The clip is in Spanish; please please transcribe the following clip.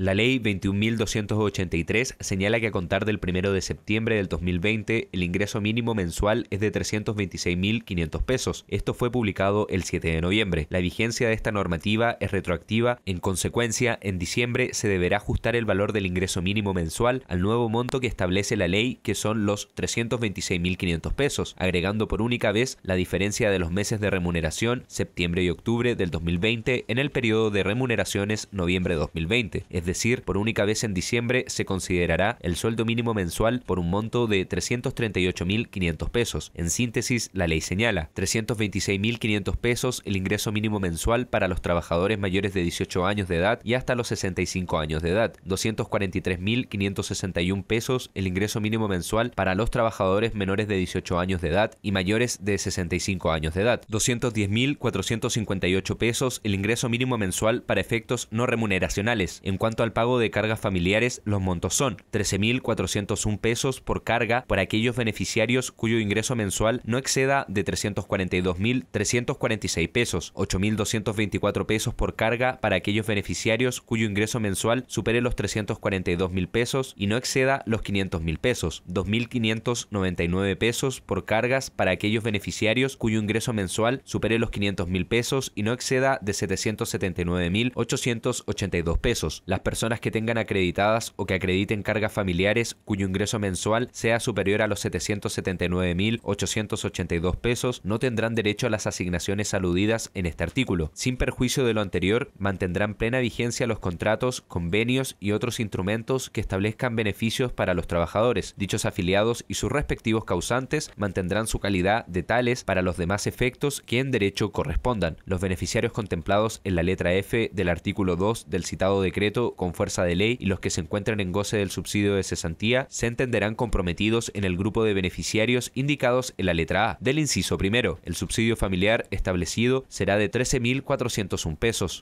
La ley 21.283 señala que a contar del 1 de septiembre del 2020 el ingreso mínimo mensual es de 326.500 pesos. Esto fue publicado el 7 de noviembre. La vigencia de esta normativa es retroactiva. En consecuencia, en diciembre se deberá ajustar el valor del ingreso mínimo mensual al nuevo monto que establece la ley, que son los 326.500 pesos, agregando por única vez la diferencia de los meses de remuneración septiembre y octubre del 2020 en el periodo de remuneraciones noviembre 2020 decir, por única vez en diciembre se considerará el sueldo mínimo mensual por un monto de 338.500 pesos. En síntesis, la ley señala 326.500 pesos el ingreso mínimo mensual para los trabajadores mayores de 18 años de edad y hasta los 65 años de edad, 243.561 pesos el ingreso mínimo mensual para los trabajadores menores de 18 años de edad y mayores de 65 años de edad, 210.458 pesos el ingreso mínimo mensual para efectos no remuneracionales. En cuanto al pago de cargas familiares, los montos son 13.401 pesos por carga para aquellos beneficiarios cuyo ingreso mensual no exceda de 342.346 pesos, 8.224 pesos por carga para aquellos beneficiarios cuyo ingreso mensual supere los 342.000 pesos y no exceda los 500.000 pesos, 2.599 pesos por cargas para aquellos beneficiarios cuyo ingreso mensual supere los 500.000 pesos y no exceda de 779.882 pesos. Las personas que tengan acreditadas o que acrediten cargas familiares cuyo ingreso mensual sea superior a los 779.882 pesos no tendrán derecho a las asignaciones aludidas en este artículo. Sin perjuicio de lo anterior, mantendrán plena vigencia los contratos, convenios y otros instrumentos que establezcan beneficios para los trabajadores. Dichos afiliados y sus respectivos causantes mantendrán su calidad de tales para los demás efectos que en derecho correspondan. Los beneficiarios contemplados en la letra F del artículo 2 del citado decreto con fuerza de ley y los que se encuentran en goce del subsidio de cesantía se entenderán comprometidos en el grupo de beneficiarios indicados en la letra A del inciso primero. El subsidio familiar establecido será de 13.401 pesos.